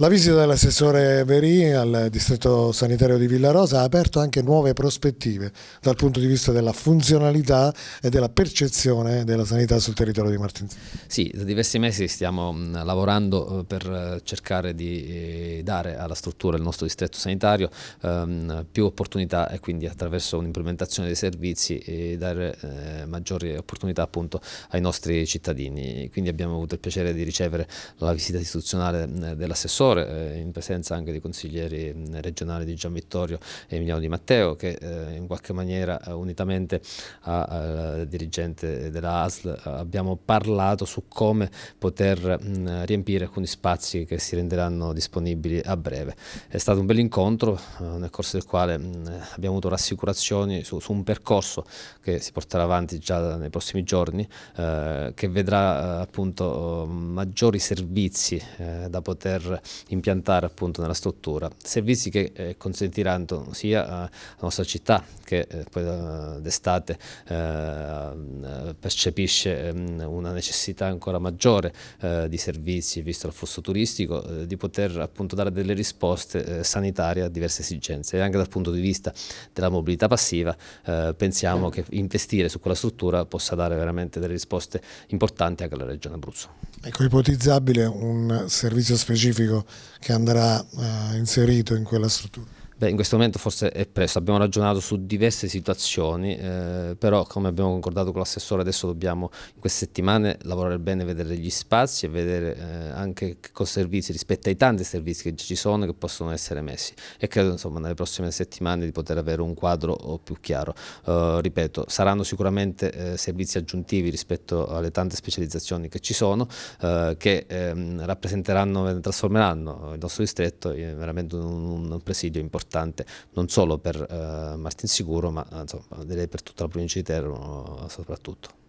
La visita dell'assessore Verì al distretto sanitario di Villa Rosa ha aperto anche nuove prospettive dal punto di vista della funzionalità e della percezione della sanità sul territorio di Martinsino. Sì, da diversi mesi stiamo mm, lavorando eh, per eh, cercare di eh, dare alla struttura del nostro distretto sanitario ehm, più opportunità e quindi attraverso un'implementazione dei servizi dare maggiori opportunità appunto ai nostri cittadini. Quindi abbiamo avuto il piacere di ricevere la visita istituzionale mm, dell'assessore governatore, eh, in presenza anche dei consiglieri mm, regionali di Gian Vittorio e Emiliano Di Matteo, che eh, in qualche maniera eh, unitamente al dirigente della ASL abbiamo parlato su come poter mh, mm, riempire alcuni spazi che si renderanno disponibili a breve. È stato un bel incontro nel corso del quale mh, mm, abbiamo avuto rassicurazioni su, su, un percorso che si porterà avanti già nei prossimi giorni, eh, che vedrà appunto oh, maggiori servizi eh, da poter impiantare appunto nella struttura. Servizi che eh, consentiranno sia alla eh, nostra città che eh, poi eh, d'estate ehm, percepisce ehm, una necessità ancora maggiore eh, di servizi visto il flusso turistico, di poter appunto dare delle risposte sanitarie a diverse esigenze e anche dal punto di vista della mobilità passiva pensiamo certo. che investire su quella struttura possa dare veramente delle risposte importanti anche alla Regione Abruzzo. Ecco, ipotizzabile un servizio specifico che andrà eh, inserito in quella struttura. Beh, in questo momento forse è presto, abbiamo ragionato su diverse situazioni, eh, però come abbiamo concordato con l'assessore adesso dobbiamo in queste settimane lavorare bene, vedere gli spazi e vedere eh, anche con servizi rispetto ai tanti servizi che ci sono che possono essere messi e credo insomma nelle prossime settimane di poter avere un quadro più chiaro. Eh, ripeto, saranno sicuramente eh, servizi aggiuntivi rispetto alle tante specializzazioni che ci sono eh, che ehm, rappresenteranno e trasformeranno il nostro distretto in veramente un, un presidio importante importante non solo per eh, Martinsicuro ma insomma, per tutta la provincia di Teramo soprattutto.